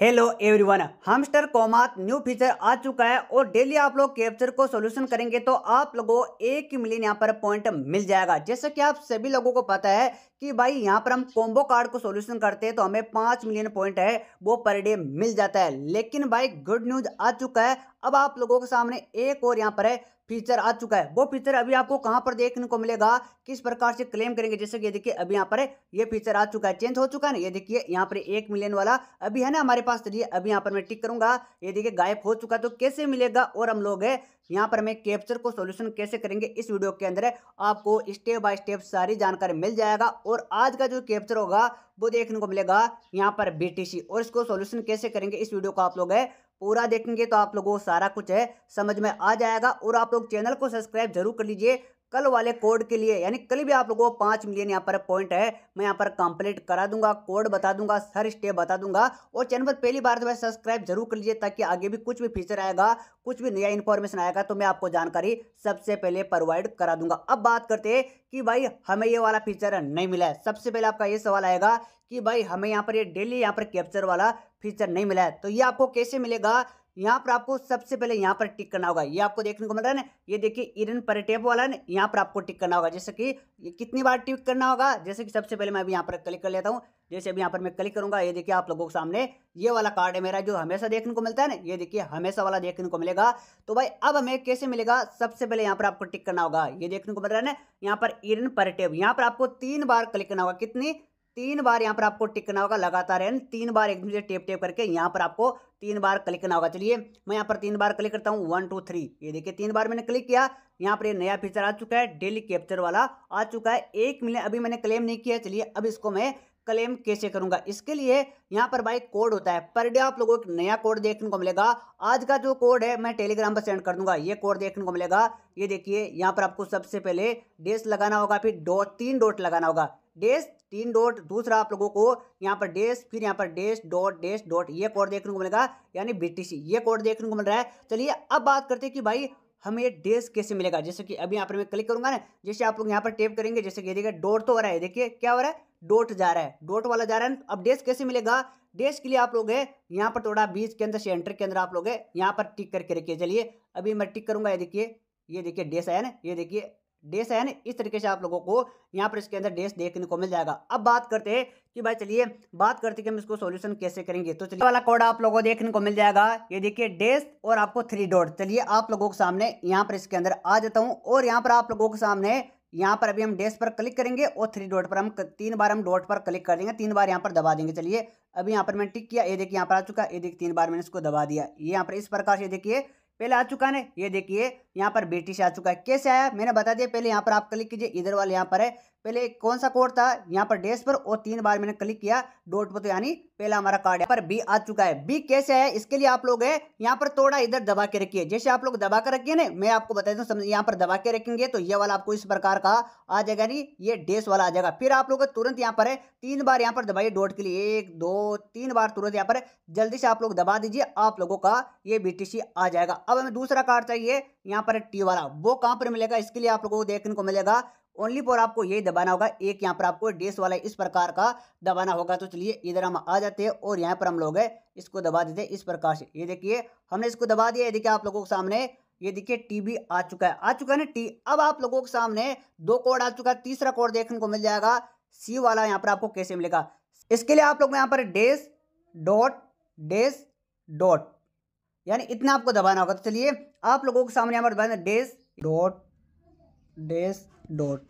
hello everyone हमस्टर कॉमात new feature आ चुका है और डेली आप लोग कैप्चर को सॉल्यूशन करेंगे तो आप लोगों एक मिलियन यहाँ पर पॉइंट मिल जाएगा जैसे कि आप सभी लोगों को पता है कि भाई यहाँ पर हम कॉम्बो कार्ड को सॉल्यूशन करते हैं तो हमें पाँच मिलियन पॉइंट है वो पर डे मिल जाता है लेकिन भाई गुड न्यूज आ चुका है अब आप लोगों के सामने एक और यहाँ पर है फीचर आ चुका है वो फीचर अभी आपको कहाँ पर देखने को मिलेगा किस प्रकार से क्लेम करेंगे जैसे कि ये देखिए अभी यहाँ पर है ये फीचर आ चुका है चेंज हो चुका है ना ये देखिए यहाँ पर एक मिलियन वाला अभी है ना हमारे पास चलिए तो अभी यहाँ पर मैं टिक करूंगा ये देखिए गायब हो चुका है तो कैसे मिलेगा और हम लोग है यहाँ पर हमें कैप्चर को सोल्यूशन कैसे करेंगे इस वीडियो के अंदर आपको स्टेप बाय स्टेप सारी जानकारी मिल जाएगा और आज का जो कैप्चर होगा वो देखने को मिलेगा यहाँ पर बीटीसी और इसको सोल्यूशन कैसे करेंगे इस वीडियो को आप लोग है पूरा देखेंगे तो आप लोगों को सारा कुछ है समझ में आ जाएगा और आप लोग चैनल को सब्सक्राइब जरूर कर लीजिए कल वाले कोड के लिए यानी कल भी आप लोगों को पाँच मिलियन यहाँ पर पॉइंट है मैं यहाँ पर कंप्लीट करा दूंगा कोड बता दूंगा सर स्टेप बता दूंगा और चैनल पर पहली बार तो सब्सक्राइब जरूर कर लीजिए ताकि आगे भी कुछ भी फीचर आएगा कुछ भी नया इन्फॉर्मेशन आएगा तो मैं आपको जानकारी सबसे पहले प्रोवाइड करा दूंगा अब बात करते कि भाई हमें ये वाला फीचर नहीं मिला है सबसे पहले आपका ये सवाल आएगा कि भाई हमें यहाँ पर ये डेली यहाँ पर कैप्चर वाला फीचर नहीं मिला है तो ये आपको कैसे मिलेगा यहाँ पर आपको सबसे पहले यहाँ पर टिक करना होगा ये आपको देखने को मिल रहा है ना ये देखिए इरन पर टेप वाला है ना यहाँ पर आपको टिक करना होगा जैसे कि ये कितनी बार टिक करना होगा जैसे कि सबसे पहले मैं अभी यहाँ पर क्लिक कर लेता हूँ जैसे अभी यहाँ पर मैं क्लिक करूँगा ये देखिए आप लोगों के सामने ये वाला कार्ड है मेरा जो हमेशा देखने को मिलता है ना ये देखिए हमेशा वाला देखने को मिलेगा तो भाई अब हमें कैसे मिलेगा सबसे पहले यहाँ पर आपको टिक करना होगा ये देखने को मिल रहा है ना यहाँ पर इरन पर टेप यहाँ पर आपको तीन बार क्लिक करना होगा कितनी तीन बार यहाँ पर आपको करना होगा लगातार है तीन बार एकदम से टेप टेप करके यहाँ पर आपको तीन बार क्लिक करना होगा चलिए मैं यहाँ पर तीन बार क्लिक करता हूँ वन टू थ्री ये देखिए तीन बार मैंने क्लिक किया यहाँ पर ये नया फीचर आ चुका है डेली कैप्चर वाला आ चुका है एक मिनट अभी मैंने क्लेम नहीं किया चलिए अब इसको मैं क्लेम कैसे करूंगा इसके लिए यहाँ पर भाई कोड होता है पर डे आप लोगों को एक नया कोड देखने को मिलेगा आज का जो कोड है मैं टेलीग्राम पर सेंड कर दूंगा ये कोड देखने को मिलेगा ये देखिए यहाँ पर आपको सबसे पहले डेस लगाना होगा फिर डॉट तीन डॉट लगाना होगा डेस तीन डॉट दूसरा आप लोगों को यहाँ पर डेस फिर यहाँ पर डेस डॉट डेस डॉट ये कोड देखने को मिलेगा यानी बीटीसी ये कोड देखने को मिल रहा है चलिए अब बात करते हैं कि भाई हमें डेस कैसे मिलेगा जैसे कि अभी यहाँ पर मैं क्लिक करूंगा ना जैसे आप लोग यहाँ पर टेप करेंगे जैसे कि देखिए डॉट तो हो रहा है देखिए क्या हो रहा है डॉट जा रहा है डॉट वाला जा रहा है अब डेस कैसे मिलेगा डेस के लिए आप लोग है यहाँ पर थोड़ा बीच के अंदर एंटर के अंदर आप लोग है यहाँ पर टिक करके रखिए चलिए अभी मैं टिक करूंगा ये देखिए ये देखिए डेस आया ना ये देखिए डेस है ना इस तरीके से आप लोगों को यहाँ पर इसके अंदर डेस देखने को मिल जाएगा अब बात करते हैं कि भाई चलिए बात करते हैं कि हम इसको सॉल्यूशन कैसे करेंगे तो चलिए वाला कोड आप लोगों को देखने को मिल जाएगा ये देखिए डेस और आपको थ्री डॉट चलिए आप लोगों के सामने यहाँ पर इसके अंदर आ जाता हूँ और यहाँ पर आप लोगों के सामने यहाँ पर अभी हम डेस पर क्लिक करेंगे और थ्री डॉट पर हम तीन बार हम डॉट पर क्लिक कर देंगे तीन बार यहाँ पर दबा देंगे चलिए अभी यहाँ पर मैंने टिक किया ये देखिए यहाँ पर आ चुका ये देखिए तीन बार मैंने इसको दबा दिया ये यहाँ पर इस प्रकार से देखिए पहले आ चुका है ये देखिए यहाँ पर बेटिश आ चुका है कैसे आया मैंने बता दिया पहले यहाँ पर आप क्लिक कीजिए इधर वाले यहाँ पर है पहले कौन सा कोड था यहाँ पर डेस पर और तीन बार मैंने क्लिक किया डॉट पर तो यानी पहला हमारा कार्ड यहाँ पर बी आ चुका है बी कैसे आया इसके लिए आप लोग है यहाँ पर थोड़ा इधर दबा के रखिए जैसे आप लोग दबा के रखिए ना मैं आपको बता दूँ यहाँ पर दबा के रखेंगे तो ये वाला आपको इस प्रकार का आ जाएगा यानी ये डेस वाला आ जाएगा फिर आप लोग तुरंत यहाँ पर है तीन बार यहाँ पर दबाइए डॉट के लिए एक दो तीन बार तुरंत यहाँ पर जल्दी से आप लोग दबा दीजिए आप लोगों का ये बी आ जाएगा अब हमें दूसरा कार्ड चाहिए यहाँ पर टी वाला वो कहाँ पर मिलेगा इसके लिए आप लोगों को देखने को मिलेगा ओनली फॉर आपको यही दबाना होगा एक यहाँ पर आपको डेस वाला इस प्रकार का दबाना होगा तो चलिए इधर हम आ जाते हैं और यहाँ पर हम लोग इसको दबा देते हैं इस प्रकार से ये देखिए हमने इसको दबा दिया ये देखिए आप लोगों के सामने ये देखिए टी भी आ चुका है आ चुका है ना टी अब आप लोगों के सामने दो कोड आ चुका है तीसरा कोड देखने को मिल जाएगा सी वाला यहाँ पर आपको कैसे मिलेगा इसके लिए आप लोग यहाँ पर डेस डॉट डेस डॉट यानी इतना आपको दबाना होगा तो चलिए आप लोगों के सामने हमारे पर दबाना डेस डॉट डेस डॉट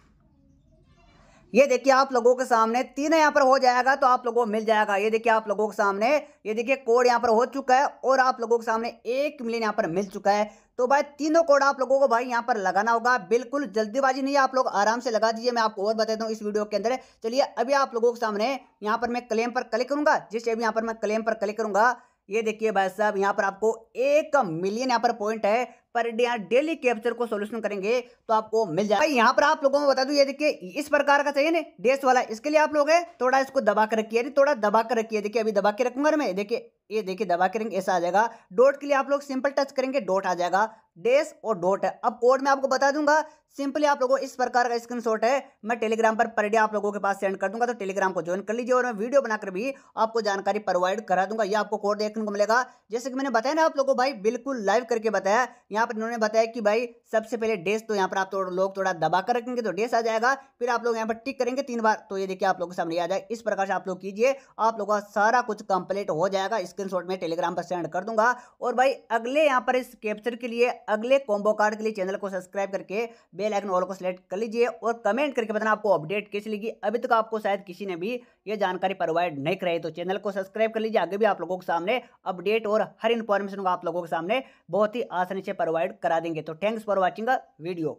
ये देखिए आप लोगों के सामने तीन यहाँ पर हो जाएगा तो आप लोगों को मिल जाएगा ये देखिए आप लोगों के सामने ये देखिए कोड यहाँ पर हो चुका है और आप लोगों के सामने एक मिलियन यहाँ पर मिल चुका है तो भाई तीनों कोड आप लोगों को भाई यहाँ पर लगाना होगा बिल्कुल जल्दीबाजी नहीं है आप लोग आराम से लगा दीजिए मैं आपको और बता दूँ हूँ इस वीडियो के अंदर चलिए अभी आप लोगों के सामने यहाँ पर मैं क्लेम पर क्लिक करूँगा जिस टाइम यहाँ पर मैं क्लेम पर क्लिक करूँगा ये देखिए भाई साहब यहाँ पर आपको एक मिलियन यहाँ पर पॉइंट है पर डे यहाँ डेली कैप्चर को सोल्यूशन करेंगे तो आपको मिल जाएगा यहाँ पर आप लोगों को बता दूं ये देखिए इस प्रकार का चाहिए ना डेस वाला इसके लिए आप लोग है थोड़ा इसको दबा कर रखिए थोड़ा दबा कर रखिए देखिए अभी दबा के रखूंगा मैं देखिए ये देखिए दबा करेंगे ऐसा आ जाएगा डॉट के लिए आप लोग सिंपल टच करेंगे डॉट आ जाएगा डेस और डॉट है अब कोड में आपको बता दूंगा सिंपली आप लोगों इस प्रकार का स्क्रीनशॉट है मैं टेलीग्राम पर पर डे आप लोगों के पास सेंड कर दूंगा तो टेलीग्राम को ज्वाइन कर लीजिए और मैं वीडियो बनाकर भी आपको जानकारी प्रोवाइड करा दूंगा यह आपको कोड देखने को मिलेगा जैसे कि मैंने बताया ना आप लोगों को भाई बिल्कुल लाइव करके बताया यहाँ यहाँ पर इन्होंने बताया कि भाई सबसे पहले डेस तो यहाँ पर आप थोड़ा लोग थोड़ा दबा कर रखेंगे तो डेस आ जाएगा फिर आप लोग यहाँ पर टिक करेंगे तीन बार तो ये देखिए आप लोगों के सामने आ जाए इस प्रकार से आप लोग कीजिए आप लोगों का सारा कुछ कंप्लीट हो जाएगा स्क्रीन में टेलीग्राम पर सेंड कर दूंगा और भाई अगले यहाँ पर इस कैप्चर के लिए अगले कॉम्बो कार्ड के लिए चैनल को सब्सक्राइब करके बेल आइकन ऑल को सिलेक्ट कर लीजिए और कमेंट करके बताना आपको अपडेट कैसे लगी अभी तक आपको शायद किसी ने भी ये जानकारी प्रोवाइड नहीं कराई तो चैनल को सब्सक्राइब कर लीजिए आगे भी आप लोगों के सामने अपडेट और हर इन्फॉर्मेशन को आप लोगों के सामने बहुत ही आसानी से प्रोवाइड करा देंगे तो थैंक्स फॉर वॉचिंग वीडियो